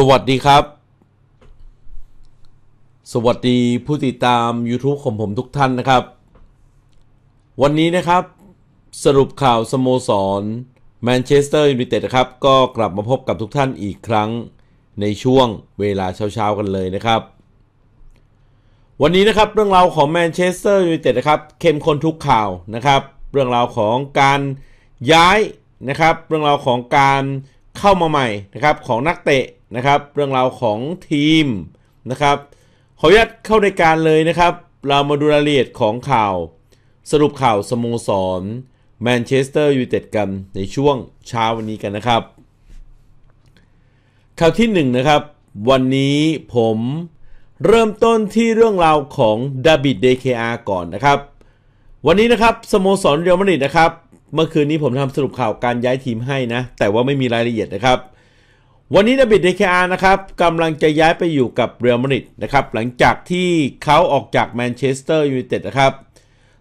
สวัสดีครับ สวัสดีผู้ติดตาม YouTube ของผมทุกท่านนะครับ วันนี้นะครับสรุปข่าวสโมสรแมนเชสเตอร์ยูไนเต็ดครับก็กลับมาพบกับทุกท่านอีกครั้งในช่วงเวลาเช้าๆกันเลยนะครับ วันนี้นะครับเรื่องราวของแมนเชสเตอร์ยูไนเต็ดนะครับเข้มข้นทุกข่าวนะครับเรื่องราวของการย้ายนะครับเรื่องราวของการเข้ามาใหม่นะครับของนักเตะนะครับเรื่องราวของทีมนะครับขออนุญาตเข้าในการเลยนะครับ เรามาดูรายละเอียดของข่าว สรุปข่าวสโมสรแมนเชสเตอร์ยูไนเต็ดกันในช่วงเช้าวันนี้กันนะครับ ข่าวที่1นนะครับ วันนี้ผมเริ่มต้นที่เรื่องราวของดาบิดเดเคอาก่อนนะครับ วันนี้นะครับสโมสรเรอัลมาดริดนะครับ เมื่อคืนนี้ผมทำสรุปข่าวการย้ายทีมให้นะ แต่ว่าไม่มีรายละเอียดนะครับวันนี้ดบิดเดคอานะครับกำลังจะย้ายไปอยู่กับเรอัลมาดริดนะครับหลังจากที่เขาออกจากแมนเชสเตอร์ยูไนเต็ดนะครับ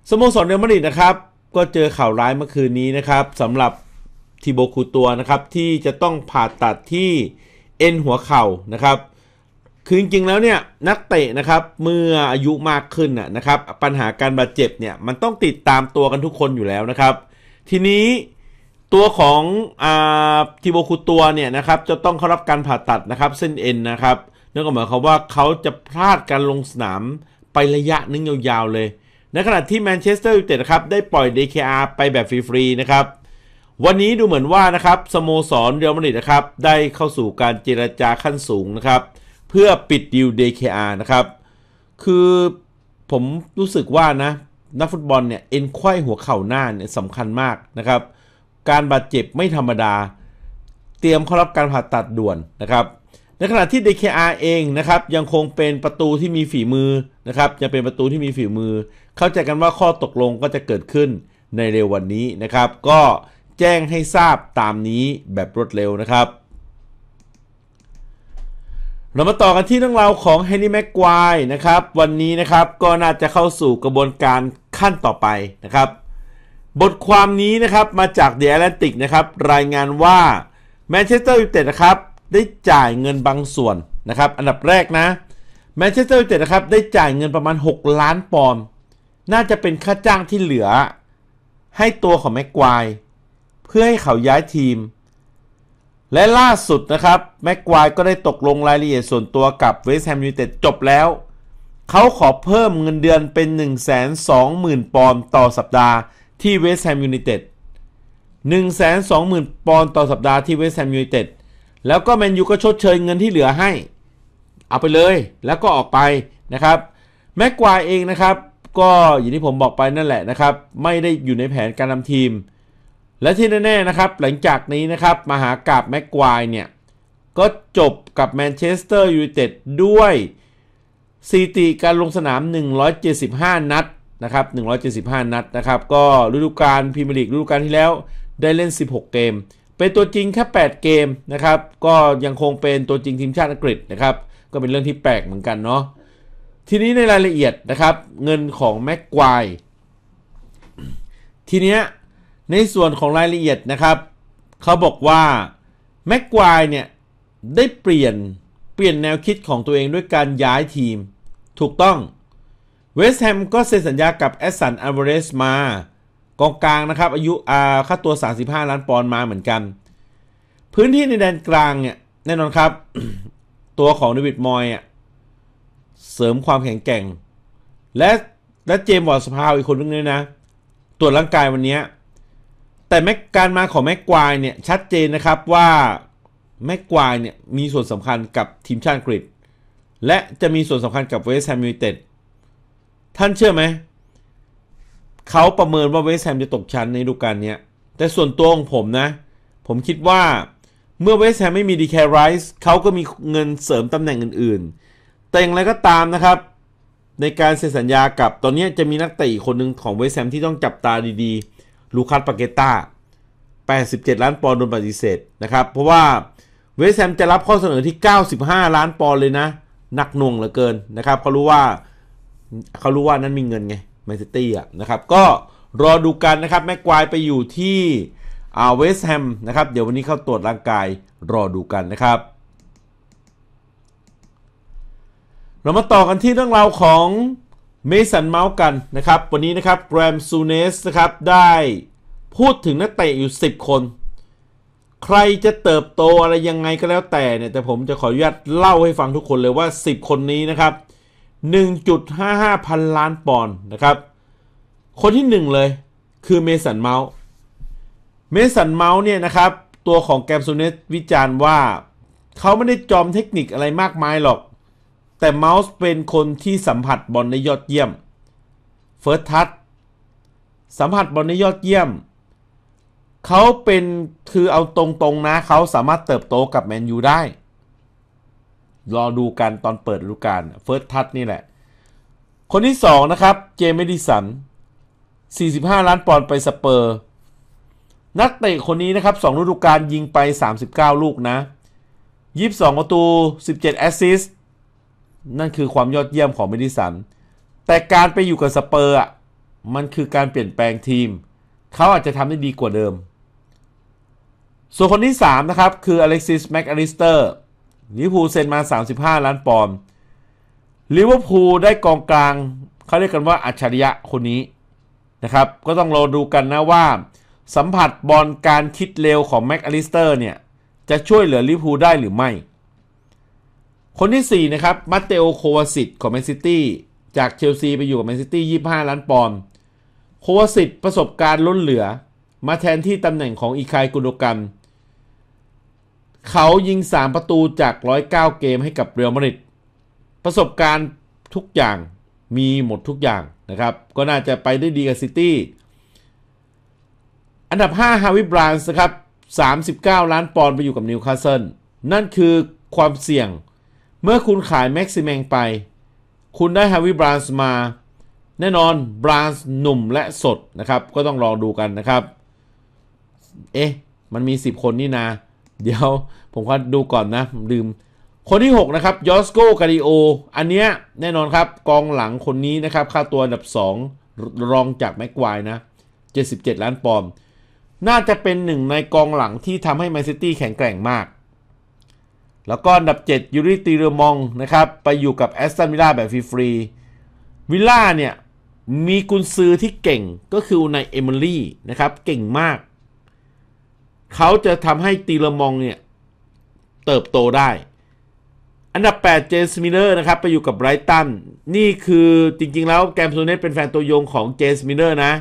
สโมสรเรอัลมาดริดนะครับก็เจอข่าวร้ายเมื่อคืนนี้นะครับสำหรับทิโบคูตัวนะครับที่จะต้องผ่าตัดที่ เอ็นหัวเข่านะครับคือจริงๆ แล้วเนี่ยนักเตะนะครับเมื่ออายุมากขึ้นนะครับปัญหาการบาดเจ็บเนี่ยมันต้องติดตามตัวกันทุกคนอยู่แล้วนะครับ ทีนี้ตัวของทีโบคูตัวเนี่ยนะครับจะต้องเข้ารับการผ่าตัดนะครับเส้นเอ็นนะครับนั่นก็หมายความว่าเขาจะพลาดการลงสนามไประยะนึงยาวๆเลย ในขณะที่แมนเชสเตอร์ยูไนเต็ดครับได้ปล่อย DKR ไปแบบฟรีๆนะครับ วันนี้ดูเหมือนว่านะครับสโมสรเรียลมาดริดนะครับได้เข้าสู่การเจรจาขั้นสูงนะครับเพื่อปิดดิว DKR นะครับคือผมรู้สึกว่านะนักฟุตบอลเนี่ยเอ็นควายหัวเข่าหน้าเนี่ยสำคัญมากนะครับการบาดเจ็บไม่ธรรมดา เตรียมเข้ารับการผ่าตัดด่วนนะครับ ในขณะที่ DKR เองนะครับยังคงเป็นประตูที่มีฝีมือนะครับยังเป็นประตูที่มีฝีมือ เข้าใจกันว่าข้อตกลงก็จะเกิดขึ้นในเร็ววันนี้นะครับ ก็แจ้งให้ทราบตามนี้แบบรวดเร็วนะครับ เรามาต่อกันที่เรื่องราวของเฮนรี่แม็กควายนะครับ วันนี้นะครับก็น่าจะเข้าสู่กระบวนการขั้นต่อไปนะครับบทความนี้นะครับมาจาก The Atlantic นะครับ รายงานว่าแมนเชสเตอร์ยูไนเต็ดนะครับ ได้จ่ายเงินบางส่วนนะครับ อันดับแรกนะแมนเชสเตอร์ยูไนเต็ดนะครับ ได้จ่ายเงินประมาณ 6 ล้านปอนด์น่าจะเป็นค่าจ้างที่เหลือ ให้ตัวของแม็กควายเพื่อให้เขาย้ายทีม และล่าสุดนะครับแม็กควายก็ได้ตกลงรายละเอียดส่วนตัวกับเวสต์แฮมยูไนเต็ดจบแล้ว เขาขอเพิ่มเงินเดือนเป็น1 2 0 0 0 0 ปอนด์ต่อสัปดาห์ที่เวสต์แฮมยูไนเต็ด120,000ปอนด์ต่อสัปดาห์ที่เวสต์แฮมยูไนเต็ด แล้วก็แมนยูก็ชดเชยเงินที่เหลือให้ เอาไปเลยแล้วก็ออกไปนะครับ แม็กควายเองนะครับ ก็อย่างที่ผมบอกไปนั่นแหละนะครับ ไม่ได้อยู่ในแผนการนำทีม และที่แน่ๆนะครับหลังจากนี้นะครับมาหากราบแม็กควายเนี่ย ก็จบกับแมนเชสเตอร์ยูไนเต็ดด้วยสถิติการลงสนาม 175 นัดนะครับ 175 นัดนะครับ ก็ฤดูกาลพรีเมียร์ลีกฤดูกาลที่แล้วได้เล่น 16 เกม เป็นตัวจริงแค่ 8 เกมนะครับ ก็ยังคงเป็นตัวจริงทีมชาติอังกฤษนะครับ ก็เป็นเรื่องที่แปลกเหมือนกันเนาะ ทีนี้ในรายละเอียดนะครับ เงินของแม็กควายทีเนี้ยในส่วนของรายละเอียดนะครับ เขาบอกว่าแม็กควายเนี่ยได้เปลี่ยนเปลี่ยนแนวคิดของตัวเองด้วยการย้ายทีมถูกต้องเวสต์แฮมก็เซ็นสัญญากับแอสสันอัลเวเรสมากองกลางนะครับ อายุอาค่าตัว 35 ล้านปอนด์มาเหมือนกัน พื้นที่ในแดนกลางเนี่ยแน่นอนครับ ตัวของเดวิดมอยอ่ะ เสริมความแข็งแกร่ง และและเจมส์ วอร์สพาวอีกคนนึงด้วยนะตรวจร่างกายวันนี้ แต่แม็กการมาของแม็กควายเนี่ยชัดเจนนะครับว่า แม็กควายเนี่ยมีส่วนสำคัญกับทีมชาติอังกฤษและจะมีส่วนสำคัญกับเวสต์แฮมยูไนเต็ดท่านเชื่อไหม เขาประเมินว่าเวสแฮมจะตกชั้นในฤดูกาลนี้แต่ส่วนตัวของผมนะ ผมคิดว่าเมื่อเวสแฮมไม่มีดีแคร์ไรส์เขาก็มีเงินเสริมตำแหน่งอื่นๆ แต่อย่างไรก็ตามนะครับ ในการเซ็นสัญญากับ ตอนนี้จะมีนักเตะอีกคนหนึ่งของเวสแฮมที่ต้องจับตาดีๆ ลูคัส ปาเกต้า87 ล้านปอนด์โดนปฏิเสธนะครับ เพราะว่าเวสแฮมจะรับข้อเสนอที่ 95 ล้านปอนด์เลยนะ หนักหน่วงเหลือเกินนะครับเขารู้ว่าเขารู้ว่านั้นมีเงินไงแมนซิตี้อ่ะนะครับ ก็รอดูกันนะครับแม็กควายไปอยู่ที่อาเวสแฮม นะครับ เดี๋ยววันนี้เข้าตรวจร่างกายรอดูกันนะครับ เรามาต่อกันที่เรื่องราวของเมสันเมาส์กันนะครับ วันนี้นะครับแกรมซูเนสนะครับ ได้พูดถึงนักเตะอยู่ 10 คน ใครจะเติบโตอะไรยังไงก็แล้วแต่เนี่ย แต่ผมจะขออนุญาตเล่าให้ฟังทุกคนเลยว่า 10 คนนี้นะครับ1.55 พันล้านปอนด์นะครับ คนที่ 1 เลยคือเมสันเมาส์ เมสันเมาส์เนี่ยนะครับตัวของแกมซูเนสวิจารณ์ว่าเขาไม่ได้จอมเทคนิคอะไรมากมายหรอก แต่เมาส์เป็นคนที่สัมผัสบอลในยอดเยี่ยมเฟิร์สทัชสัมผัสบอลในยอดเยี่ยม เขาเป็นคือเอาตรงๆนะเขาสามารถเติบโตกับแมนยูได้รอดูกันตอนเปิดฤดูกาลเฟิร์สทัชนี่แหละ คนที่ 2 นะครับเจมส์ดิสัน 45 ล้านปอนด์ไปสเปอร์ นักเตะคนนี้นะครับ2ฤดูกาลยิงไป 39 ลูกนะ22ประตู 17 แอสซิสต์นั่นคือความยอดเยี่ยมของเมดิสัน แต่การไปอยู่กับสเปอร์อ่ะมันคือการเปลี่ยนแปลงทีม เขาอาจจะทำได้ดีกว่าเดิม ส่วนคนที่ 3 นะครับคืออเล็กซิสแม็กอลิสเตอร์ลิเวอร์พูลเซ็นมา 35 ล้านปอนด์ลิเวอร์พูลได้กองกลางเขาเรียกกันว่าอัจฉริยะคนนี้นะครับก็ต้องรอดูกันนะว่า สัมผัสบอลการคิดเร็วของแม็กอลิสเตอร์เนี่ยจะช่วยเหลือลิเวอร์พูลได้หรือไม่ คนที่ 4 นะครับมาเตโอโควาสิตของแมนซิตี้จากเชลซีไปอยู่กับแมนซิตี้25 ล้านปอนด์โควาสิตประสบการณ์ล้นเหลือมาแทนที่ตำแหน่งของอีคายกุโดกันเขายิง 3 ประตูจาก 109 เกมให้กับเรอัลมาดริดประสบการณ์ทุกอย่างมีหมดทุกอย่างนะครับ ก็น่าจะไปได้ดีกับซิตี้ อันดับ 5 ฮาวิบรานส์นะครับ 39 ล้านปอนด์ไปอยู่กับนิวคาสเซิล นั่นคือความเสี่ยง เมื่อคุณขายแม็กซิเมงไป คุณได้ฮาวิบรานส์มา แน่นอนบรานส์หนุ่มและสดนะครับ ก็ต้องลองดูกันนะครับ เอ๊ะ มันมี 10 คนนี่นาเดี๋ยวผมก็ดูก่อนนะ ลืม คนที่ 6 นะครับยอสโกกาดิโออันเนี้ยแน่นอนครับ กองหลังคนนี้นะครับ ค่าตัวอันดับ 2 รองจากแม็กควายนะ 77 ล้านปอนด์น่าจะเป็นหนึ่งในกองหลังที่ทำให้แมนซิตี้แข็งแกร่งมาก แล้วก็อันดับ7ยูริติเรมองนะครับ ไปอยู่กับแอสตันวิลล่าแบบฟรีๆวิลล่าเนี่ย มีกุนซือที่เก่งก็คือในเอมิลี่นะครับ เก่งมากเขาจะทำให้ตีลมองเนี่ย เติบโตได้ อันดับ8เจนสมิเลอร์นะครับ ไปอยู่กับไรตัน นี่คือจริงๆแล้วแกมโูเนตเป็นแฟนตัวยงของเจนสมิเลอร์นะ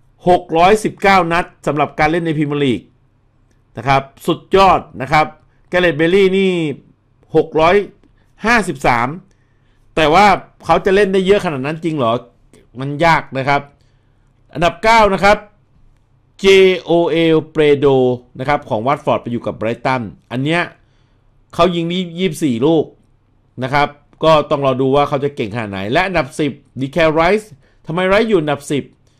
619 นัดสำหรับการเล่นในพรีเมียร์ลีก นะครับ สุดยอดนะครับ แกเลตเบลลี่นี่ 653 แต่ว่าเขาจะเล่นได้เยอะขนาดนั้นจริงเหรอมันยากนะครับ อันดับ 9 นะครับ j o a เปรโดนะครับของวัตฟอร์ดไปอยู่กับไบรตันอันเนี้ยเขายิงนี่24 ลูกนะครับ ก็ต้องรอดูว่าเขาจะเก่งขนาดไหน และอันดับ 10ดีแคไรส์ทำไมไรส์อยู่อันดับ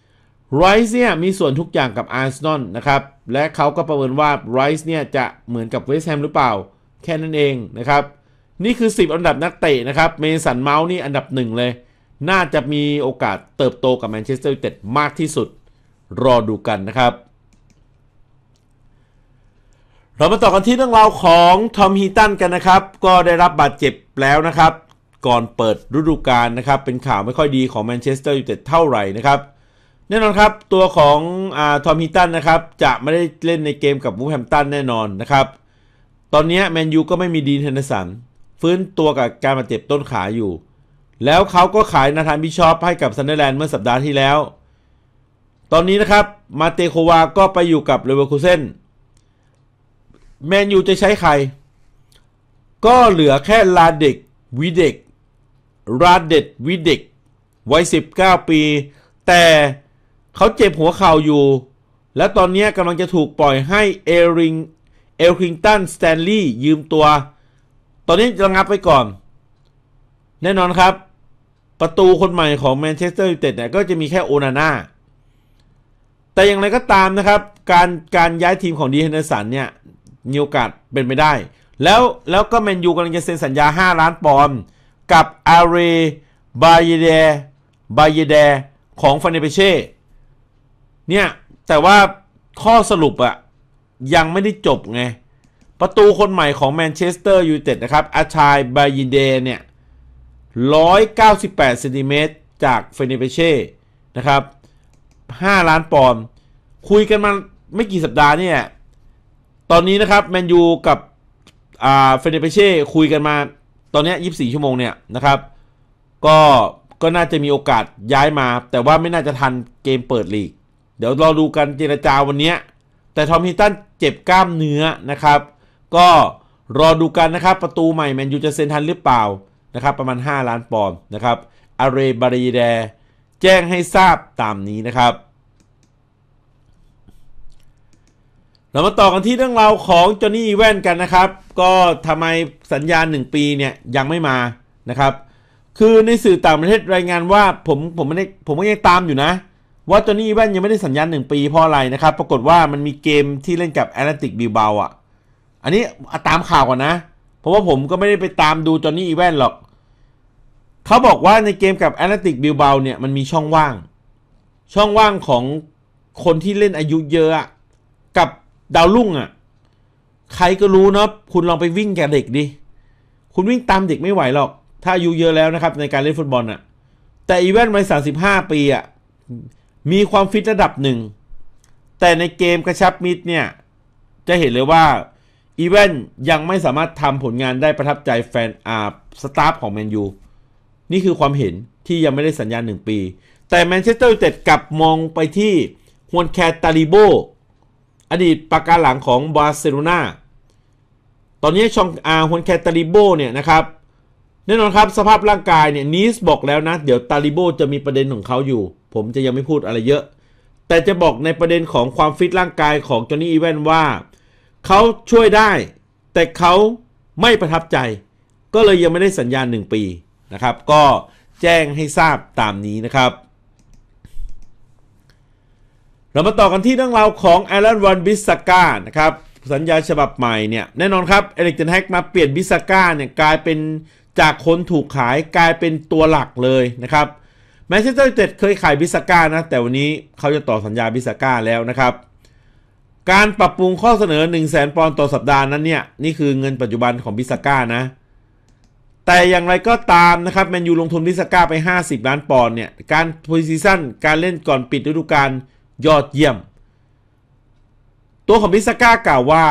10ไรส์เนี่ยมีส่วนทุกอย่างกับอาร์เซนอลนะครับ และเขาก็ประเมินว่าไรส์เนี่ยจะเหมือนกับเวสต์แฮมหรือเปล่า แค่นั้นเองนะครับ นี่คือ 10 อันดับนักเตะนะครับ เมสันเมาส์นี่อันดับหนึ่งเลย น่าจะมีโอกาสเติบโตกับแมนเชสเตอร์ยูไนเต็ดมากที่สุดรอดูกันนะครับ เรามาต่อกันที่เรื่องราวของทอมฮีตันกันนะครับ ก็ได้รับบาดเจ็บแล้วนะครับ ก่อนเปิดฤดูกาลนะครับ เป็นข่าวไม่ค่อยดีของแมนเชสเตอร์ยูไนเต็ดเท่าไหร่นะครับ แน่นอนครับตัวของอทอมฮีตันนะครับจะไม่ได้เล่นในเกมกับวูแฮมตันแน่นอนนะครับ ตอนนี้แมนยูก็ไม่มีดีนเทนสันฟื้นตัวกับการบาดเจ็บต้นขาอยู่ แล้วเขาก็ขายนาธานบิชอปให้กับซันเดอร์แลนด์เมื่อสัปดาห์ที่แล้วตอนนี้นะครับ มาเตโควา ก็ไปอยู่กับเลเวอร์คูเซนแมนยูจะใช้ใคร ก็เหลือแค่ลาเด็กวิเด็กราเด็ดวิเด็กเก้19 ปี แต่เขาเจ็บหัวเข่าอยู่ และตอนนี้กำลังจะถูกปล่อยให้ เอริงเอลคิงตัน สแตนลีย์ยืมตัว ตอนนี้จะงับไปก่อน แน่นอนครับ ประตูคนใหม่ของแมนเชสเตอร์ยูไนเต็ดเนี่ยก็จะมีแค่โอนาน่าแต่อย่างไรก็ตามนะครับการการย้ายทีมของดีเฮนเดอร์สันเนี่ยมีโอกาสเป็นไปได้ แล้วแล้วก็แมนยูกำลังจะเซ็นสัญญา 5 ล้านปอนด์กับอารีบายเดบายเดของฟันเนเปเช่เนี่ยแต่ว่าข้อสรุปอะยังไม่ได้จบไง ประตูคนใหม่ของแมนเชสเตอร์ยูไนเต็ดนะครับอาชายบายินเดเนี่ย198เซนติเมตรจากเฟเนเปเช่นะครับ5 ล้านปอนด์คุยกันมาไม่กี่สัปดาห์เนี่ย ตอนนี้นะครับแมนยูกับ อ่าเฟเนเปเช่คุยกันมาตอนนี้ 24 ชั่วโมง เนี่ยนะครับก็ก็น่าจะมีโอกาสย้ายมา แต่ว่าไม่น่าจะทันเกมเปิดลีกเดี๋ยวรอดูกันเจรจาวันนี้ แต่ทอมฮิตตันเจ็บกล้ามเนื้อนะครับ ก็รอดูกันนะครับ ประตูใหม่แมนยูจะเซ็นทันหรือเปล่านะครับ ประมาณ 5 ล้านปอนด์นะครับอารีบารีแดแจ้งให้ทราบตามนี้นะครับเรามาต่อกันที่เรื่องราวของจอห์นี่แว่นกันนะครับ ก็ทำไมสัญญาณ1ปีเนี่ยยังไม่มานะครับ คือในสื่อต่างประเทศรายงานว่าผมผมไม่ได้ผมก็ยังตามอยู่นะ ว่าจอห์นี่แว่นยังไม่ได้สัญญาณ1ปีเพราะอะไรนะครับ ปรากฏว่ามันมีเกมที่เล่นกับแอตแลติกบิลเบาอ่ะอันนี้ตามข่าวก่อนนะ เพราะว่าผมก็ไม่ได้ไปตามดูจอห์นี่แว่นหรอก เขาบอกว่าในเกมกับแอตแลติกบิลเบาเนี่ยมันมีช่องว่าง ช่องว่างของคนที่เล่นอายุเยอะดาวรุ่งอ่ะ ใครก็รู้เนาะคุณลองไปวิ่งแก่เด็กดิ คุณวิ่งตามเด็กไม่ไหวหรอก ถ้าอายุเยอะแล้วนะครับในการเล่นฟุตบอลอ่ะแต่อีเวนวัยสาสิบห้าปีอ่ะ มีความฟิตระดับหนึ่ง แต่ในเกมกระชับมิตรเนี่ย จะเห็นเลยว่า อีเวนยังไม่สามารถทำผลงานได้ประทับใจแฟนอาสตาฟของแมนยู นี่คือความเห็นที่ยังไม่ได้สัญญาหนึ่งปี แต่แมนเชสเตอร์ยูไนเต็ดกลับมองไปที่ฮวนแคตาลิโบอดีตปากกาหลังของบาร์เซโลนาตอนนี้ชองอาฮวนแคตาลิโบเนี่ยนะครับ แน่นอนครับสภาพร่างกายเนี่ยนีสบอกแล้วนะ เดี๋ยวตาลิโบจะมีประเด็นของเขาอยู่ ผมจะยังไม่พูดอะไรเยอะ แต่จะบอกในประเด็นของความฟิตร่างกายของจอห์นนี่อีเวนว่าเขาช่วยได้แต่เขาไม่ประทับใจ ก็เลยยังไม่ได้สัญญาณ1ปีนะครับ ก็แจ้งให้ทราบตามนี้นะครับเรามาต่อกันที่เรื่องราวของแอลันวอนบิสกานะครับ สัญญาฉบับใหม่เนี่ย แน่นอนครับ เอลิกเทนแฮกมาเปลี่ยนบิสกาเนี่ยกลายเป็นจากคนถูกขายกลายเป็นตัวหลักเลยนะครับแมนเชสเตอร์ยูไนเต็ดเคยขายบิสกานะแต่วันนี้เขาจะต่อสัญญาบิสกาแล้วนะครับ การปรับปรุงข้อเสนอ1 0 0 0 0แสนปอนด์ต่อสัปดาห์นั้นเนี่ยนี่คือเงินปัจจุบันของบิสกานะแต่อย่างไรก็ตามนะครับแมนยูลงทุนบิสกาไป 50ล้านปอนด์เนี่ยการพรีซีซั่นการเล่นก่อนปิดฤดูกาลยอดเยี่ยม ตัวของบิสก้ากล่าวว่า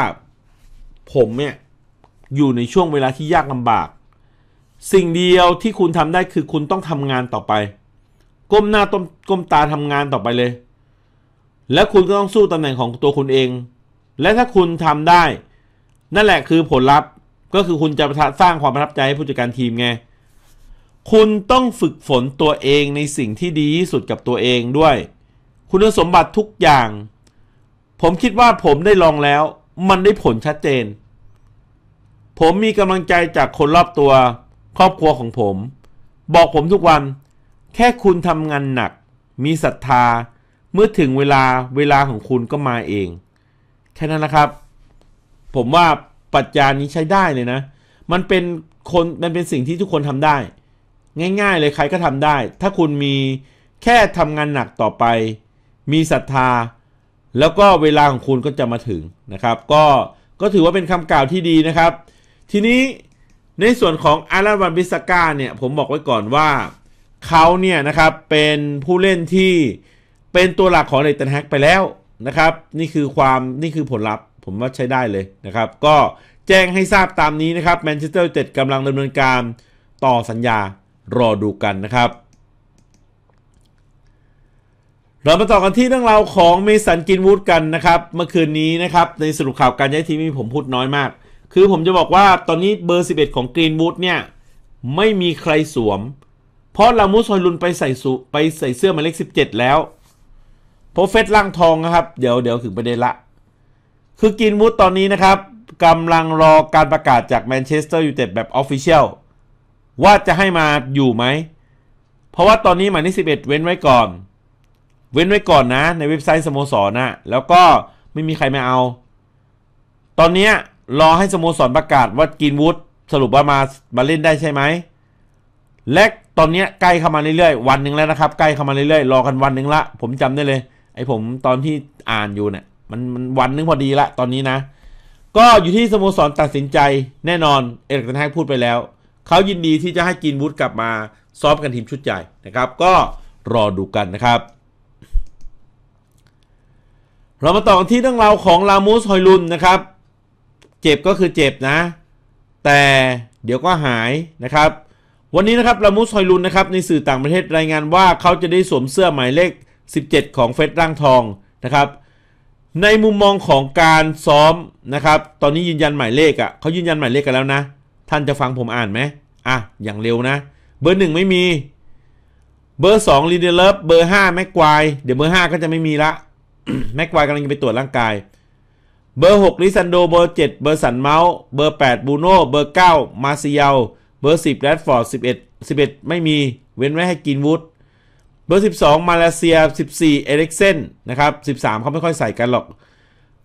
ผมเนี่ยอยู่ในช่วงเวลาที่ยากลำบาก สิ่งเดียวที่คุณทำได้คือคุณต้องทำงานต่อไป ก้มหน้าต้มก้มตาทำงานต่อไปเลย และคุณก็ต้องสู้ตำแหน่งของตัวคุณเอง และถ้าคุณทำได้ นั่นแหละคือผลลัพธ์ ก็คือคุณจะสร้างความประทับใจให้ผู้จัดการทีมไง คุณต้องฝึกฝนตัวเองในสิ่งที่ดีที่สุดกับตัวเองด้วยคุณสมบัติทุกอย่าง ผมคิดว่าผมได้ลองแล้ว มันได้ผลชัดเจน ผมมีกำลังใจจากคนรอบตัว ครอบครัวของผม บอกผมทุกวัน แค่คุณทำงานหนัก มีศรัทธา เมื่อถึงเวลา เวลาของคุณก็มาเอง แค่นั้นนะครับ ผมว่าปรัชญานี้ใช้ได้เลยนะ มันเป็นคน มันเป็นสิ่งที่ทุกคนทำได้ ง่ายๆเลยใครก็ทำได้ ถ้าคุณมี แค่ทำงานหนักต่อไปมีศรัทธา แล้วก็เวลาของคุณก็จะมาถึงนะครับ ก็ก็ถือว่าเป็นคำกล่าวที่ดีนะครับ ทีนี้ในส่วนของอารันวันบิสก้าเนี่ยผมบอกไว้ก่อนว่าเขาเนี่ยนะครับเป็นผู้เล่นที่เป็นตัวหลักของเลตันแฮกไปแล้วนะครับ นี่คือความนี่คือผลลัพธ์ ผมว่าใช้ได้เลยนะครับ ก็แจ้งให้ทราบตามนี้นะครับแมนเชสเตอร์ยูไนเต็ดกำลังดำเนินการต่อสัญญารอดูกันนะครับเรามาต่อกันที่เรื่องราวของเมสันกินวูดกันนะครับ เมื่อคืนนี้นะครับในสรุปข่าวการย้ายทีมผมพูดน้อยมาก คือผมจะบอกว่าตอนนี้เบอร์ 11 ของกรีนวูดเนี่ย ไม่มีใครสวม เพราะลามูสฮอยลุนไปใส่สไปใส่เสื้อหมายเลข17 แล้วโปรเฟสล่างทองนะครับ เดี๋ยวเดี๋ยวถึงประเด็นละ คือกรีนวูดตอนนี้นะครับกำลังรอการประกาศจากแมนเชสเตอร์ยูไนเต็ดแบบออฟฟิเชียลว่าจะให้มาอยู่ไหมเพราะว่าตอนนี้หมายเลข11 เว้นไว้ก่อนเว้นไว้ก่อนนะในเว็บไซต์สโมสรนะ แล้วก็ไม่มีใครมาเอาตอนนี้รอให้สโมสรประกาศว่ากินวุฒสรุปว่ามามาเล่นได้ใช่ไหมและตอนนี้ใกล้เข้ามาเรื่อยๆ วันหนึ่งแล้วนะครับ ใกล้เข้ามาเรื่อยๆ รอกันวันหนึ่งละผมจำได้เลยไอ้ผมตอนที่อ่านอยู่เนะี่ยมันมันวันนึงพอดีละ ตอนนี้นะ ก็อยู่ที่สโมสรตัดสินใจแน่นอนเอกันแฮกพูดไปแล้วเขายินดีที่จะให้กินวุฒกลับมาซ้อมกันทีมชุดใหญ่นะครับ ก็รอดูกันนะครับเรามาต่อกันที่เรื่องราวของลามูสฮอยลุนนะครับ เจ็บก็คือเจ็บนะ แต่เดี๋ยวก็หายนะครับ วันนี้นะครับลามูสฮอยลุนนะครับในสื่อต่างประเทศรายงานว่าเขาจะได้สวมเสื้อหมายเลข 17 ของเฟสร่างทอง นะครับ ในมุมมองของการซ้อมนะครับตอนนี้ยืนยันหมายเลขอะ่ะเขายืนยันหมายเลขกันแล้วนะ ท่านจะฟังผมอ่านไหมอ่ะอย่างเร็วนะ เบอร์หนึ่งไม่มีเบอร์สองลีเดเลฟเบอร์ห้าแม็กควายเดี๋ยวเบอร์ห้าก็จะไม่มีละแม็กควายกำลังจะไปตรวจร่างกาย เบอร์6ลิซันโด เบอร์ 7 เบอร์สันเมาส์เบอร์ 8 บูโน่ เบอร์ 9 มาซิเยลเบอร์ 10แรดฟอร์ด11 11 ไม่มีเว้นไว้ให้กินวูดเบอร์ 12 มาเลเซีย 14 เอเล็กเซนนะครับ13 เขาไม่ค่อยใส่กันหรอก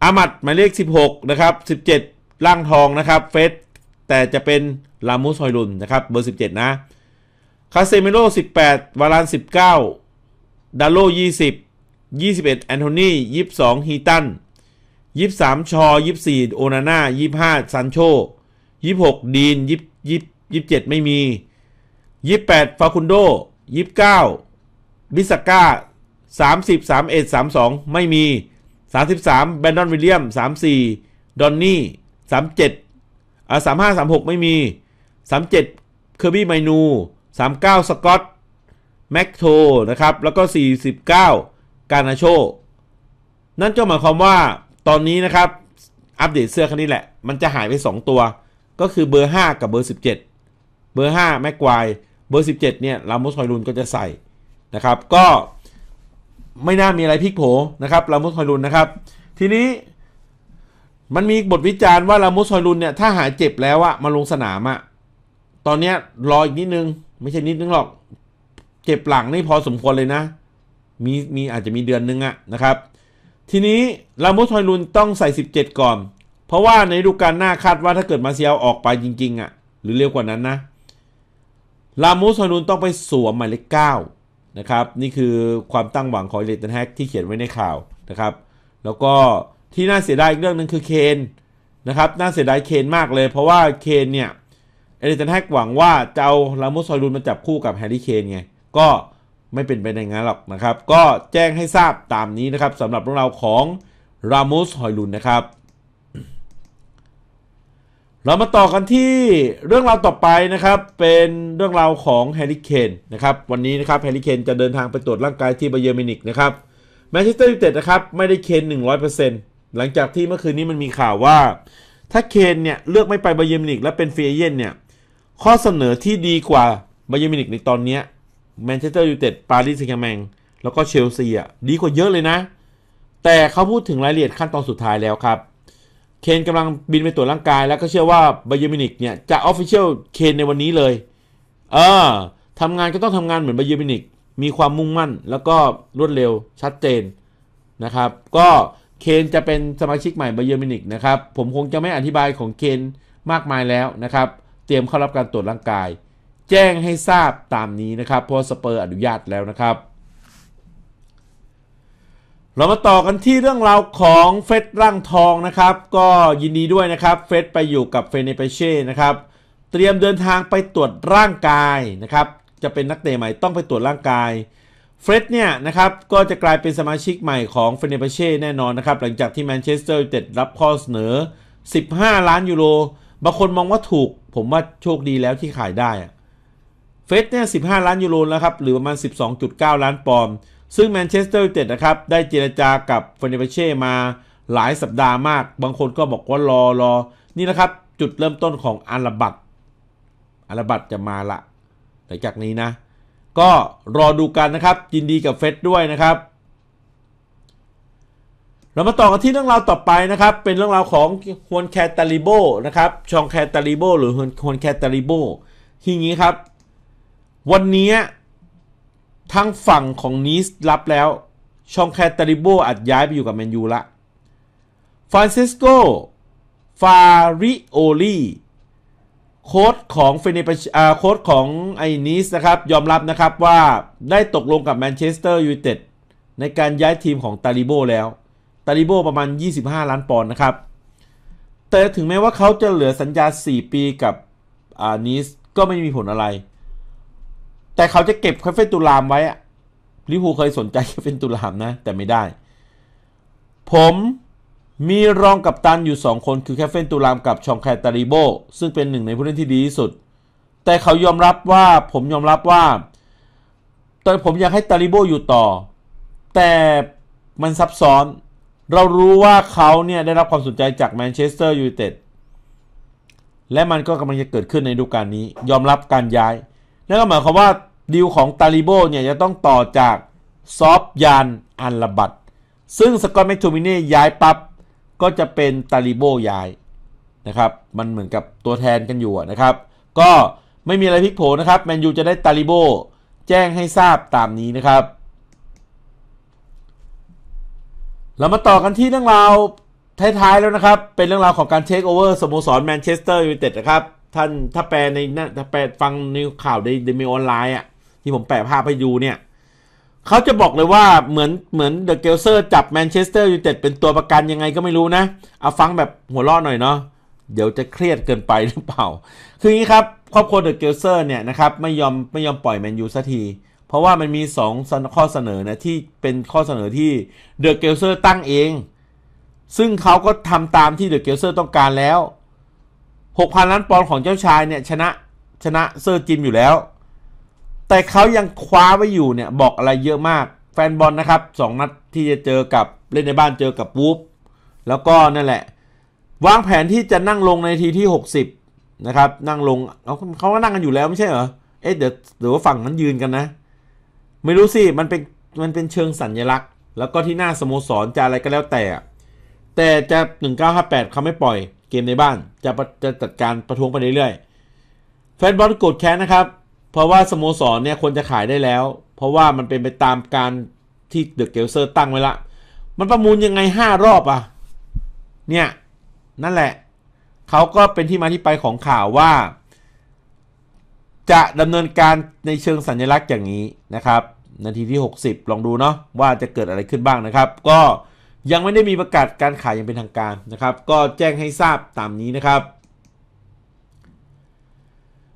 อามัดหมายเลข16 นะครับ 17ล่างทองนะครับ เฟสแต่จะเป็น ลามูสฮอยลุนนะครับ เบอร์ 17 นะ คาเซเมโร่18 วาราน19ดาโล20 21แอนโทนี22ฮีตัน23ชอ24โอนาน่า25ซันโช 26ดีน2 7 ไม่มี 28ฟาคุนโด29บิสก้า30 31 32ไม่มี 33 แบนดอนวิลเลียม 34ดอนนี่37อ่า35 36 ไม่มี 37เคอร์บี้ไมนู39 สกอตแม็กโทนะครับแล้วก็ 49การนาโชนั่นก็หมายความว่าตอนนี้นะครับอัปเดตเสื้อคันนี้แหละ มันจะหายไป2ตัว ก็คือเบอร์ 5 กับเบอร์ 17 เบอร์5แม็กควายเบอร์17เนี่ยลามุสฮอยุนก็จะใส่นะครับก็ไม่น่ามีอะไรพลิกโผนะครับลามุสฮอยุนนะครับ ทีนี้มันมีบทวิจารณ์ว่าลามุสฮอยุนเนี่ยถ้าหายเจ็บแล้วอะมาลงสนามอะตอนเนี้ยรออีกนิดนึง ไม่ใช่นิดนึงหรอกเจ็บหลังนี่พอสมควรเลยนะมีมีอาจจะมีเดือนนึงอะนะครับทีนี้ ลามุสฮอยลุนต้องใส่ 17 ก่อน เพราะว่าในฤดูกาลหน้าคาดว่าถ้าเกิดมาเซียลออกไปจริงๆอะหรือเร็วกว่านั้นนะลามุสฮอยลุนต้องไปสวมหมายเลข9นะครับนี่คือความตั้งหวังของเลตันแฮกที่เขียนไว้ในข่าวนะครับแล้วก็ที่น่าเสียดายอีกเรื่องนึงคือเคนนะครับน่าเสียดายเคนมากเลยเพราะว่าเคนเนี่ยเอลิตันแฮกหวังว่าจะเอาลามุสซอยรุนมาจับคู่กับแฮร์รี่เคนไงก็ไม่เป็นไปในงานหรอกนะครับ ก็แจ้งให้ทราบตามนี้นะครับสำหรับเรื่องราวของรามูสฮอยลุนนะครับ เรามาต่อกันที่เรื่องราวต่อไปนะครับ เป็นเรื่องราวของแฮร์รี่เคนนะครับวันนี้นะครับแฮร์รี่เคนจะเดินทางไปตรวจร่างกายที่บเยอร์มินิกนะครับแมนเชสเตอร์ยูไนเต็ดนะครับไม่ได้เคนหนึ่งรร้ออยเเป์ซ็นต์หลังจากที่เมื่อคืนนี้มันมีข่าวว่า ถ้าเคนเนี่ยเลือกไม่ไปบเยอร์มินิกและเป็นฟรีเอเยตนเนี่ยข้อเสนอที่ดีกว่าบเยอร์มินิกในตอนนี้แมนเชสเตอร์ยูไนเต็ดปารีสแซงต์แมงแล้วก็เชลซีอ่ะดีกว่าเยอะเลยนะ แต่เขาพูดถึงรายละเอียดขั้นตอนสุดท้ายแล้วครับ เคนกำลังบินไปตรวจร่างกายแล้วก็เชื่อว่าบายมินิกเนี่ยจะออฟฟิเชียลเคนในวันนี้เลยเออทำงานก็ต้องทำงานเหมือนบายมินิกมีความมุ่งมั่นแล้วก็รวดเร็วชัดเจนนะครับก็เคนจะเป็นสมาชิกใหม่บายมินิกนะครับผมคงจะไม่อธิบายของเคนมากมายแล้วนะครับเตรียมเข้ารับการตรวจร่างกายแจ้งให้ทราบตามนี้นะครับ เพราะสเปอร์อนุญาตแล้วนะครับ เรามาต่อกันที่เรื่องราวของเฟดร่างทองนะครับ ก็ยินดีด้วยนะครับเฟดไปอยู่กับเฟเนเปเช่นะครับ เตรียมเดินทางไปตรวจร่างกายนะครับ จะเป็นนักเตะใหม่ต้องไปตรวจร่างกายเฟรดเนี่ยนะครับก็จะกลายเป็นสมาชิกใหม่ของเฟเนเปเช่แน่นอนนะครับ หลังจากที่แมนเชสเตอร์ยูไนเต็ดรับข้อเสนอ15 ล้านยูโรบางคนมองว่าถูกผมว่าโชคดีแล้วที่ขายได้เฟสเนี่ย 15 ล้านยูโรแล้วครับ หรือประมาณ 12.9 ล้านปอนด์ซึ่งแมนเชสเตอร์ยูไนเต็ดนะครับ ได้เจรจากับเฟเนเปเช่มาหลายสัปดาห์มาก บางคนก็บอกว่ารอรอ นี่นะครับ จุดเริ่มต้นของอัลบัต อัลบัตจะมาละหลังจากนี้นะ ก็รอดูกันนะครับ ยินดีกับเฟสด้วยนะครับ เรามาต่อกันที่เรื่องราวต่อไปนะครับ เป็นเรื่องราวของฮวนแคตาลิโบนะครับ ชองแคตาลิโบหรือฮวนแคตาลิโบที่นี้ครับวันนี้ทางฝั่งของนีสรับแล้วชองแคตาริโบอาจย้ายไปอยู่กับแมนยูละฟรานซิสโกฟาริโอลีโค้ดของเฟเนปโค้ดของไอ้นีสนะครับยอมรับนะครับว่าได้ตกลงกับแมนเชสเตอร์ยูไนเต็ด ในการย้ายทีมของตาลิโบแล้วตาลิโบประมาณ 25 ล้านปอนด์นะครับ แต่ถึงแม้ว่าเขาจะเหลือสัญญา4ปีกับอานิสก็ไม่มีผลอะไรแต่เขาจะเก็บคาเฟตุลามไว้อะลิพูเคยสนใจคาเฟตุลามนะ แต่ไม่ได้ ผมมีรองกับตันอยู่ 2 คนคือคฟเฟนตูราม กับชองแคตาริโบซึ่งเป็นหนึ่งในผู้เล่นที่ดีที่สุด แต่เขายอมรับว่าผมยอมรับว่าแต่ผมอยากให้ตาริโบอยู่ต่อ แต่มันซับซ้อนเรารู้ว่าเขาเนี่ยได้รับความสนใจจากแมนเชสเตอร์ยูไนเต็ดและมันก็กำลังจะเกิดขึ้นในฤดูกาลนี้ ยอมรับการย้ายนั่นก็หมายความว่าดีลของตาลิโบเนี่ยจะต้องต่อจาก ซอฟยานอันลบัดซึ่งสกอตแมคททมิน่ย้ายปับ๊บก็จะเป็นตาลิโบย้าย นะครับ มันเหมือนกับตัวแทนกันอยู่นะครับ ก็ไม่มีอะไรพลิกโผนะครับแมนยูจะได้ตาลิโบแจ้งให้ทราบตามนี้นะครับ เรามาต่อกันที่เรื่องราวท้ายๆ แล้วนะครับ เป็นเรื่องราวของการเทคโอเวอร์สโมสรแมนเชสเตอร์ยูไนเต็ดนะครับท่านถ้าแปลในถ้าแปลฟังในข่าวในเดมิออนไลน์อ่ะที่ผมแปะภาพไปดูเนี่ย เขาจะบอกเลยว่าเหมือนเหมือนเดอะเกลเซอร์จับแมนเชสเตอร์ยูไนเต็ดเป็นตัวประกันยังไงก็ไม่รู้นะ เอาฟังแบบหัวลรอหน่อยเนาะ เดี๋ยวจะเครียดเกินไปหรือเปล่า คืออย่างนี้ครับครอบครัวเดอะเกลเซอร์เนี่ยนะครับ ไม่ยอมไม่ยอมปล่อยแมนยูสักที เพราะว่ามันมี2ข้อเสนอนะ ที่เป็นข้อเสนอที่เดอะเกลเซอร์ตั้งเอง ซึ่งเขาก็ทำตามที่เดอะเกลเซอร์ต้องการแล้ว6,000ล้านปอนด์ของเจ้าชายเนี่ยชนะชนะเซอร์จิมอยู่แล้วแต่เขายังคว้าไว้อยู่เนี่ย บอกอะไรเยอะมากแฟนบอลนะครับสองนัดที่จะเจอกับเล่นในบ้านเจอกับวูฟแล้วก็นั่นแหละ วางแผนที่จะนั่งลงในทีที่ 60 นะครับ นั่งลงเขาเขาก็นั่งกันอยู่แล้วไม่ใช่เหรอเอ๊ะเดี๋ยวหรือว่าฝั่งนั้นยืนกันนะ ไม่รู้สิ มันเป็นมันเป็นเชิงสัญญลักษณ์ แล้วก็ที่หน้าสโมสรจะอะไรก็แล้วแต่แต่จะ1958เขาไม่ปล่อยเกมในบ้าน จะจะจัดการประท้วงไปเรื่อยๆแฟนบอลโกรธแค้นนะครับราะว่าสโมสรเนี่ยควรจะขายได้แล้ว เพราะว่ามันเป็นไปตามการที่เดอะเกลเซอร์ ตั้งไว้ละ มันประมูลยังไงห้ารอบอ่ะ เนี่ย นั่นแหละ เขาก็เป็นที่มาที่ไปของข่าวว่า จะดำเนินการในเชิงสัญลักษณ์อย่างนี้นะครับ นาทีที่ 60 ลองดูเนาะว่าจะเกิดอะไรขึ้นบ้างนะครับ ก็ยังไม่ได้มีประกาศการขายยังเป็นทางการนะครับ ก็แจ้งให้ทราบตามนี้นะครับ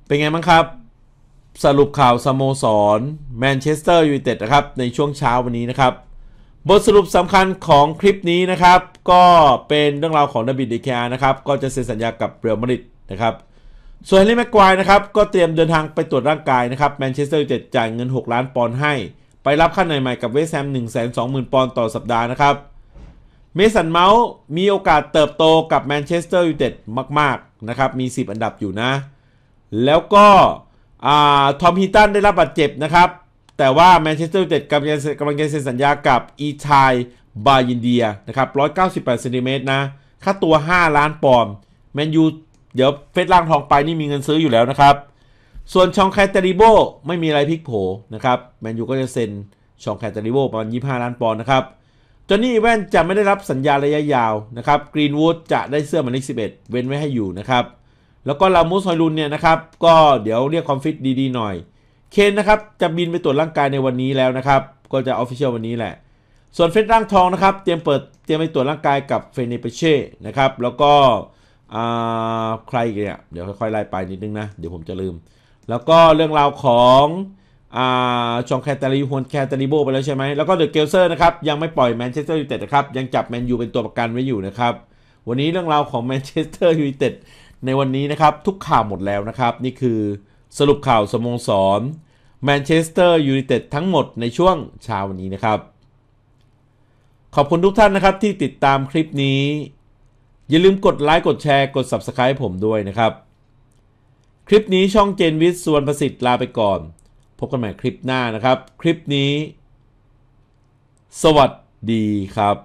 เป็นไงบ้างครับสรุปข่าวสโมสรแมนเชสเตอร์ยูไนเต็ดนะครับ ในช่วงเช้าวันนี้นะครับ บทสรุปสำคัญของคลิปนี้นะครับ ก็เป็นเรื่องราวของดาบิดเแค์นะครับ ก็จะเซ็นสัญญากับเรอัลมาดริดนะครับส่วนเฮนรี่แมกไวนะครับ ก็เตรียมเดินทางไปตรวจร่างกายนะครับแมนเชสเตอร์ยูไนเต็ดจ่ายเงิน 6 ล้านปอนด์ให้ ไปรับค่าเหนื่อยใหม่กับเวสแฮม1 2 0 0 0 0ปอนด์ต่อสัปดาห์นะครับเมสันเมาส์มีโอกาสเติบโตกับแมนเชสเตอร์ยูไนเต็ดมากๆนะครับมี 10 อันดับอยู่นะแล้วก็ทอมฮิตันได้รับบาดเจ็บนะครับ แต่ว่าแมนเชสเตอร์ยูไนเต็ดกำลังกำลังจะเซ็นสัญญากับอีชายบายินเดียนะครับ 198ซนติเมตรนะ ค่าตัว 5 ล้านปอนด์แมนยูเดี๋ยวเฟสล่างทองไปนี่มีเงินซื้ออยู่แล้วนะครับ ส่วนชองแคตตริโบไม่มีอะไรพลิกโผนะครับแมนยูก็จะเซ็นชองแคตตริโบประมาณ 25 ล้านปอนด์นะครับ จอนนี่แว่นจะไม่ได้รับสัญญาระยะยาวนะครับกรีนวูดจะได้เสื้อหมายเลข11 เว้นไว้ให้อยู่นะครับแล้วก็ลามูสฮอยลุนเนี่ยนะครับ ก็เดี๋ยวเรียกความฟิตดีๆหน่อย เคนนะครับ จะบินไปตรวจร่างกายในวันนี้แล้วนะครับ ก็จะออฟฟิเชียลวันนี้แหละ ส่วนเฟสร่างทองนะครับ เตรียมเปิดเตรียมไปตรวจร่างกายกับเฟเนเปเช่นะครับ แล้วก็ใครเนี่ยเดี๋ยวค่อยๆไล่ไปนิดนึงนะ เดี๋ยวผมจะลืม แล้วก็เรื่องราวของชองแคตาลีฮวนแคตาลิโบไปแล้วใช่ไหมแล้วก็เดอะเกลเซอร์นะครับยังไม่ปล่อยแมนเชสเตอร์ยูไนเต็ดนะครับยังจับแมนยูเป็นตัวประกันไว้อยู่นะครับ วันนี้เรื่องราวของแมนเชสเตอร์ยูไนเต็ดในวันนี้นะครับ ทุกข่าวหมดแล้วนะครับ นี่คือ สรุปข่าวสโมสรแมนเชสเตอร์ยูไนเต็ดทั้งหมดในช่วงเช้าวันนี้นะครับ ขอบคุณทุกท่านนะครับที่ติดตามคลิปนี้ อย่าลืมกดไลค์กดแชร์กด Subscribe ผมด้วยนะครับ คลิปนี้ช่องเจนวิทย์ส่วนประสิทธิ์ลาไปก่อน พบกันใหม่คลิปหน้านะครับ คลิปนี้ สวัสดีครับ